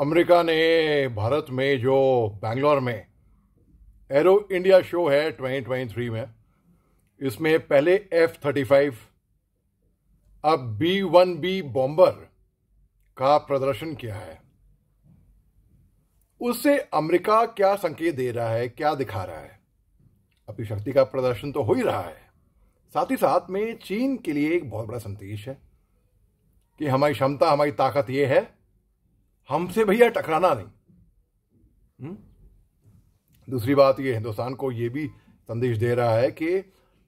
America ने भारत में जो बैंगलोर में एरो इंडिया शो है 2023 में इसमें पहले एफ थर्टी फाइव अब बी वन बी बॉम्बर का प्रदर्शन किया है उससे अमेरिका क्या संकेत दे रहा है क्या दिखा रहा है अपनी शक्ति का प्रदर्शन तो हो ही रहा है साथ ही साथ में चीन के लिए एक बहुत बड़ा संदेश है कि हमारी क्षमता हमारी ताकत ये है हमसे भैया टकराना नहीं हुँ? हम्म? दूसरी बात ये हिंदुस्तान को ये भी संदेश दे रहा है कि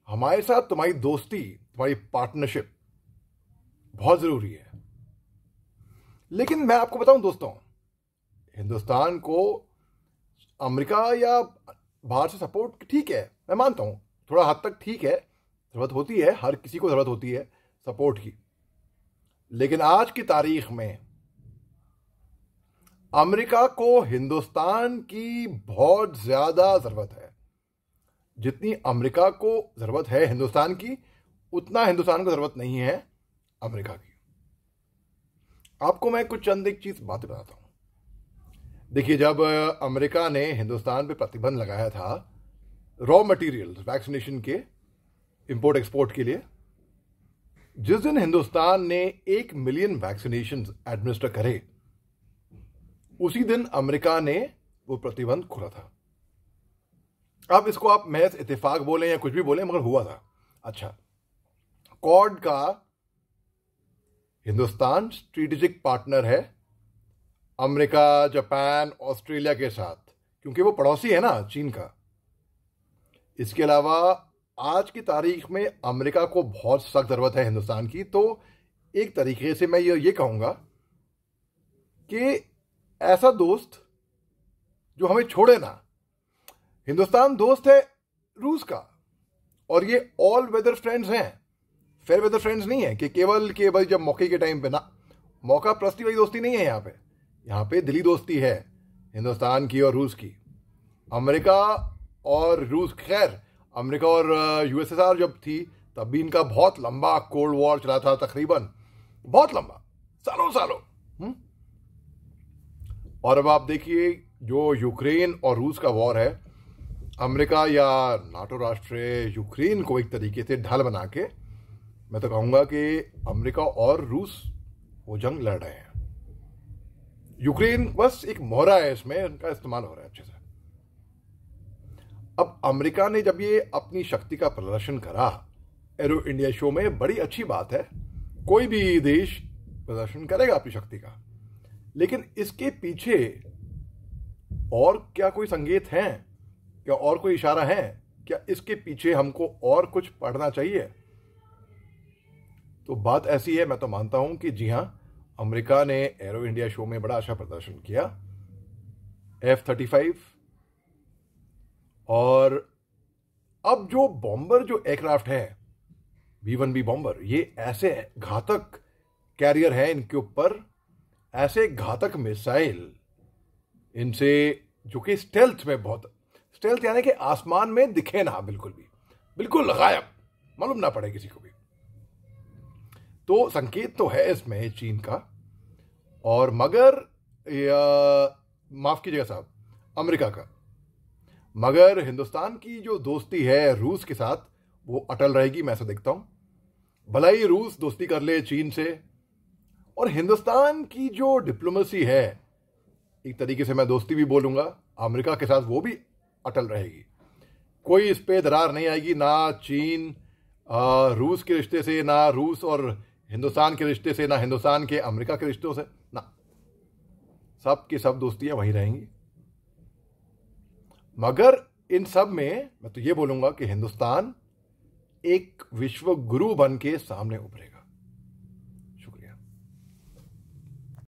हमारे साथ तुम्हारी दोस्ती तुम्हारी पार्टनरशिप बहुत जरूरी है लेकिन मैं आपको बताऊं दोस्तों हिंदुस्तान को अमेरिका या बाहर से सपोर्ट ठीक है मैं मानता हूं थोड़ा हद तक ठीक है ज़रूरत होती है हर किसी को ज़रूरत होती है सपोर्ट की लेकिन आज की तारीख में अमेरिका को हिंदुस्तान की बहुत ज़्यादा ज़रूरत है जितनी अमेरिका को ज़रूरत है हिंदुस्तान की उतना हिंदुस्तान को ज़रूरत नहीं है अमेरिका की आपको मैं कुछ चंद एक चीज़ बातें बताता हूं देखिए जब अमेरिका ने हिंदुस्तान पे प्रतिबंध लगाया था रॉ मटेरियल वैक्सीनेशन के इंपोर्ट एक्सपोर्ट के लिए जिस दिन हिंदुस्तान ने एक मिलियन वैक्सीनेशन एडमिनिस्टर करे उसी दिन अमेरिका ने वो प्रतिबंध खोला था अब इसको आप महज इतफाक बोलें या कुछ भी बोलें मगर हुआ था अच्छा कॉड का हिंदुस्तान स्ट्रेटेजिक पार्टनर है अमेरिका जापान ऑस्ट्रेलिया के साथ क्योंकि वो पड़ोसी है ना चीन का इसके अलावा आज की तारीख में अमेरिका को बहुत सख्त ज़रूरत है हिंदुस्तान की तो एक तरीके से मैं ये ये कहूँगा कि ऐसा दोस्त जो हमें छोड़े ना हिंदुस्तान दोस्त है रूस का और ये ऑल वेदर फ्रेंड्स हैं फेयर वेदर फ्रेंड्स नहीं है कि केवल केवल जब मौके के टाइम पे ना मौका प्रस्ती वाली दोस्ती नहीं है यहाँ पे यहाँ पे दिली दोस्ती है हिंदुस्तान की और रूस की अमेरिका और रूस खैर अमेरिका और यूएसएसआर जब थी तब भी इनका बहुत लंबा कोल्ड वॉर चला था तकरीबन बहुत लंबा सालों सालों हुँ? हम्म? और अब आप देखिए जो यूक्रेन और रूस का वॉर है अमेरिका या नाटो राष्ट्र यूक्रेन को एक तरीके से ढाल बना के मैं तो कहूँगा कि अमेरिका और रूस वो जंग लड़ रहे हैं यूक्रेन बस एक मोहरा है इसमें उनका इस्तेमाल हो रहा है अच्छे से अब अमेरिका ने जब ये अपनी शक्ति का प्रदर्शन करा एरो इंडिया शो में बड़ी अच्छी बात है कोई भी देश प्रदर्शन करेगा अपनी शक्ति का लेकिन इसके पीछे और क्या कोई संगीत है क्या और कोई इशारा है क्या इसके पीछे हमको और कुछ पढ़ना चाहिए तो बात ऐसी है मैं तो मानता हूं कि जी हां अमेरिका ने एरो इंडिया शो में बड़ा अच्छा प्रदर्शन किया एफ थर्टी फाइव और अब जो बॉम्बर जो एयरक्राफ्ट है बी वन बी बॉम्बर ये ऐसे घातक कैरियर है इनके ऊपर ऐसे घातक मिसाइल इनसे जो कि स्टेल्थ में बहुत स्टेल्थ यानी कि आसमान में दिखे ना बिल्कुल भी बिल्कुल गायब मालूम ना पड़े किसी को भी तो संकेत तो है इसमें चीन का और मगर माफ कीजिएगा साहब अमेरिका का मगर हिंदुस्तान की जो दोस्ती है रूस के साथ वो अटल रहेगी मैं ऐसा देखता हूँ भला ही रूस दोस्ती कर ले चीन से और हिंदुस्तान की जो डिप्लोमेसी है एक तरीके से मैं दोस्ती भी बोलूँगा अमेरिका के साथ वो भी अटल रहेगी कोई इस पर दरार नहीं आएगी ना चीन आ, रूस के रिश्ते से ना रूस और हिंदुस्तान के रिश्ते से ना हिंदुस्तान के अमेरिका के रिश्तों से ना सब के सब दोस्तियां वहीं रहेंगी मगर इन सब में मैं तो ये बोलूँगा कि हिंदुस्तान एक विश्व गुरु बन के सामने उभरेगा